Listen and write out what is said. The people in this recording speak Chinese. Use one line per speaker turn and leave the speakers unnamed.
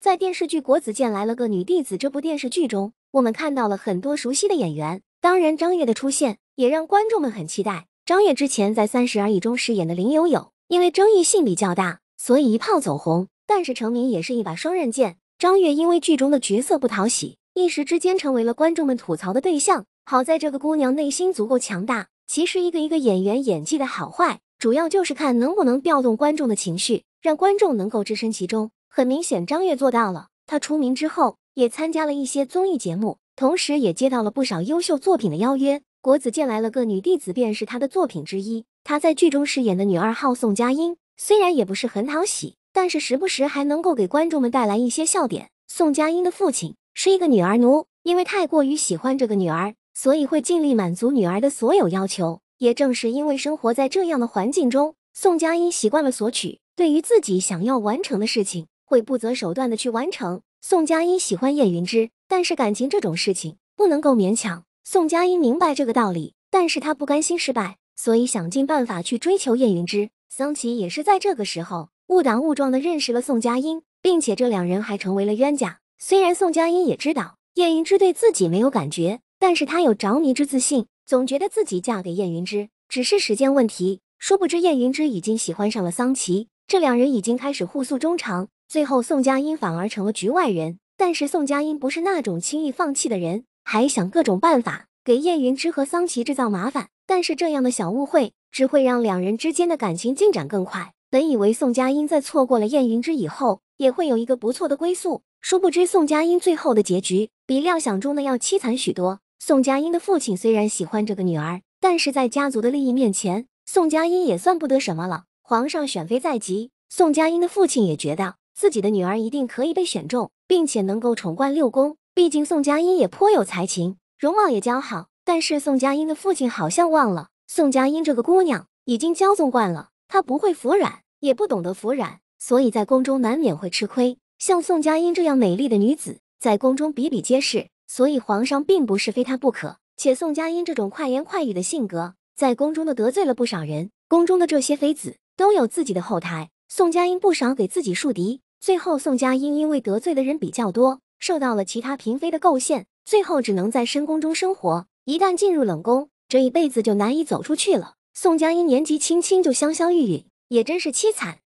在电视剧《国子监来了个女弟子》这部电视剧中，我们看到了很多熟悉的演员。当然，张越的出现也让观众们很期待。张越之前在《三十而已》中饰演的林有有，因为争议性比较大，所以一炮走红。但是成名也是一把双刃剑，张越因为剧中的角色不讨喜，一时之间成为了观众们吐槽的对象。好在这个姑娘内心足够强大。其实，一个一个演员演技的好坏，主要就是看能不能调动观众的情绪，让观众能够置身其中。很明显，张越做到了。她出名之后，也参加了一些综艺节目，同时也接到了不少优秀作品的邀约。《国子监来了个女弟子》便是他的作品之一。他在剧中饰演的女二号宋佳音，虽然也不是很讨喜，但是时不时还能够给观众们带来一些笑点。宋佳音的父亲是一个女儿奴，因为太过于喜欢这个女儿，所以会尽力满足女儿的所有要求。也正是因为生活在这样的环境中，宋佳音习惯了索取，对于自己想要完成的事情。会不择手段的去完成。宋佳音喜欢叶云之，但是感情这种事情不能够勉强。宋佳音明白这个道理，但是她不甘心失败，所以想尽办法去追求叶云之。桑琪也是在这个时候误打误撞的认识了宋佳音，并且这两人还成为了冤家。虽然宋佳音也知道叶云之对自己没有感觉，但是他有着迷之自信，总觉得自己嫁给叶云之只是时间问题。殊不知叶云之已经喜欢上了桑琪，这两人已经开始互诉衷肠。最后，宋佳音反而成了局外人。但是，宋佳音不是那种轻易放弃的人，还想各种办法给燕云之和桑琪制造麻烦。但是，这样的小误会只会让两人之间的感情进展更快。本以为宋佳音在错过了燕云之以后，也会有一个不错的归宿，殊不知宋佳音最后的结局比料想中的要凄惨许多。宋佳音的父亲虽然喜欢这个女儿，但是在家族的利益面前，宋佳音也算不得什么了。皇上选妃在即，宋佳音的父亲也觉得。自己的女儿一定可以被选中，并且能够宠冠六宫。毕竟宋佳音也颇有才情，容貌也姣好。但是宋佳音的父亲好像忘了，宋佳音这个姑娘已经骄纵惯了，她不会服软，也不懂得服软，所以在宫中难免会吃亏。像宋佳音这样美丽的女子，在宫中比比皆是，所以皇上并不是非她不可。且宋佳音这种快言快语的性格，在宫中的得罪了不少人。宫中的这些妃子都有自己的后台，宋佳音不少给自己树敌。最后，宋佳音因为得罪的人比较多，受到了其他嫔妃的构陷，最后只能在深宫中生活。一旦进入冷宫，这一辈子就难以走出去了。宋佳音年纪轻轻就香消玉殒，也真是凄惨。